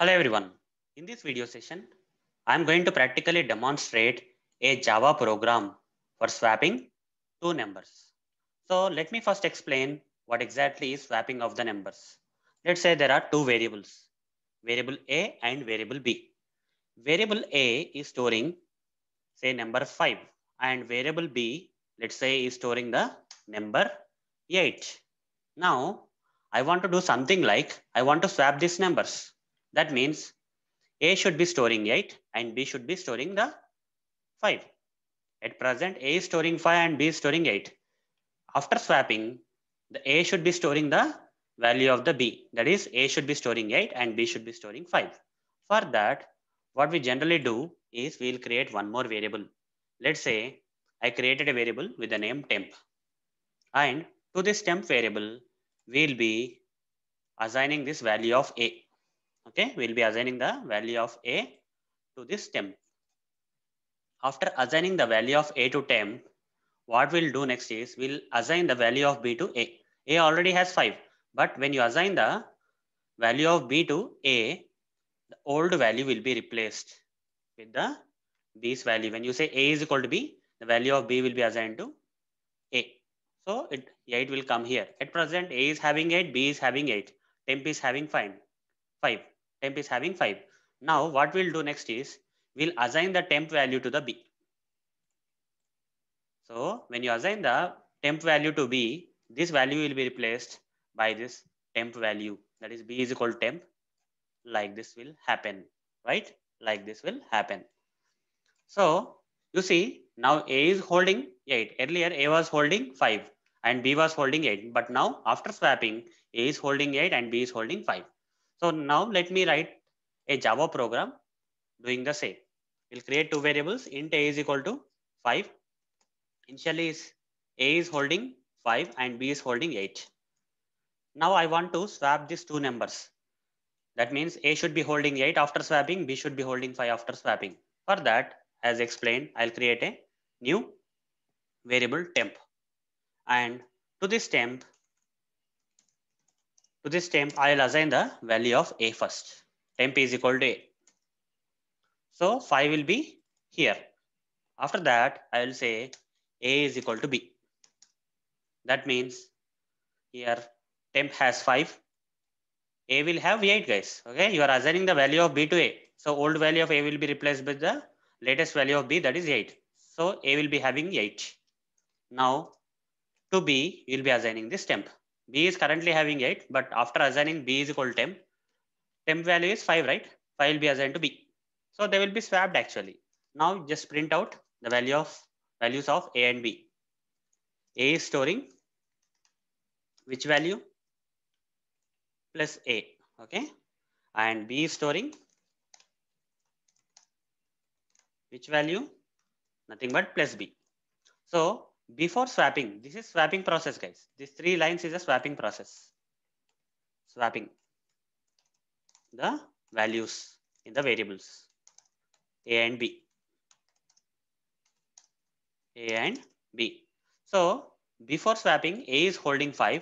Hello everyone. In this video session, I am going to practically demonstrate a Java program for swapping two numbers. So let me first explain what exactly is swapping of the numbers. Let's say there are two variables, variable A and variable B. Variable A is storing say number five and variable B, let's say is storing the number eight. Now I want to do something like I want to swap these numbers. That means A should be storing 8 and B should be storing the 5. At present, A is storing 5 and B is storing 8. After swapping, the A should be storing the value of the B. That is, A should be storing 8 and B should be storing 5. For that, what we generally do is we'll create one more variable. Let's say I created a variable with the name temp. And to this temp variable, we'll be assigning this value of A. Okay, we'll be assigning the value of A to this temp. After assigning the value of A to temp, what we'll do next is we'll assign the value of B to A. A already has five, but when you assign the value of B to A, the old value will be replaced with the B's value. When you say A is equal to B, the value of B will be assigned to A. So it 8 will come here. At present, A is having 8, B is having 8, temp is having 5. 5 temp is having 5. Now what we'll do next is we'll assign the temp value to the B. So when you assign the temp value to B, this value will be replaced by this temp value. That is B is equal to temp. Like this will happen, right? Like this will happen. So you see now A is holding 8. Earlier A was holding 5 and B was holding 8. But now after swapping, A is holding 8 and B is holding 5. So now let me write a Java program doing the same. We'll create two variables int a is equal to 5. Initially is a is holding 5 and b is holding 8. Now I want to swap these two numbers. That means a should be holding 8 after swapping, b should be holding 5 after swapping. For that, as explained, I'll create a new variable temp. And to this temp, to this temp, I'll assign the value of a first. Temp is equal to a. So 5 will be here. After that, I will say a is equal to b. That means here temp has 5. A will have 8 guys. Okay, you are assigning the value of b to a. So old value of a will be replaced with the latest value of b that is 8. So a will be having 8. Now to b, you'll be assigning this temp. B is currently having 8, but after assigning B is equal to temp, temp value is 5, right? 5 will be assigned to B. So they will be swapped actually. Now just print out the value of values of A and B. A is storing which value? Plus A, okay? And B is storing which value? Nothing but plus B. So before swapping, this is swapping process, guys. These three lines is a swapping process. Swapping the values in the variables A and B. A and B. So before swapping, A is holding 5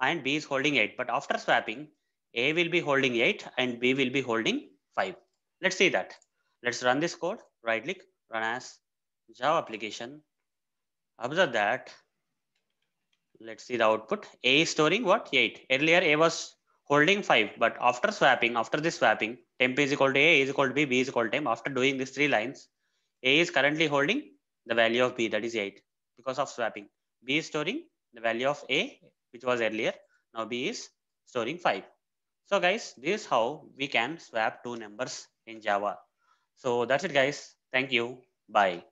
and B is holding 8. But after swapping, A will be holding 8 and B will be holding 5. Let's see that. Let's run this code. Right click, run as Java application Observe that. Let's see the output. A is storing what? 8. Earlier A was holding 5, but after swapping, after this swapping, temp is equal to A, A is equal to B, B is equal to temp. After doing these three lines, A is currently holding the value of B, that is 8, because of swapping. B is storing the value of A, which was earlier. Now B is storing 5. So guys, this is how we can swap two numbers in Java. So that's it guys. Thank you. Bye.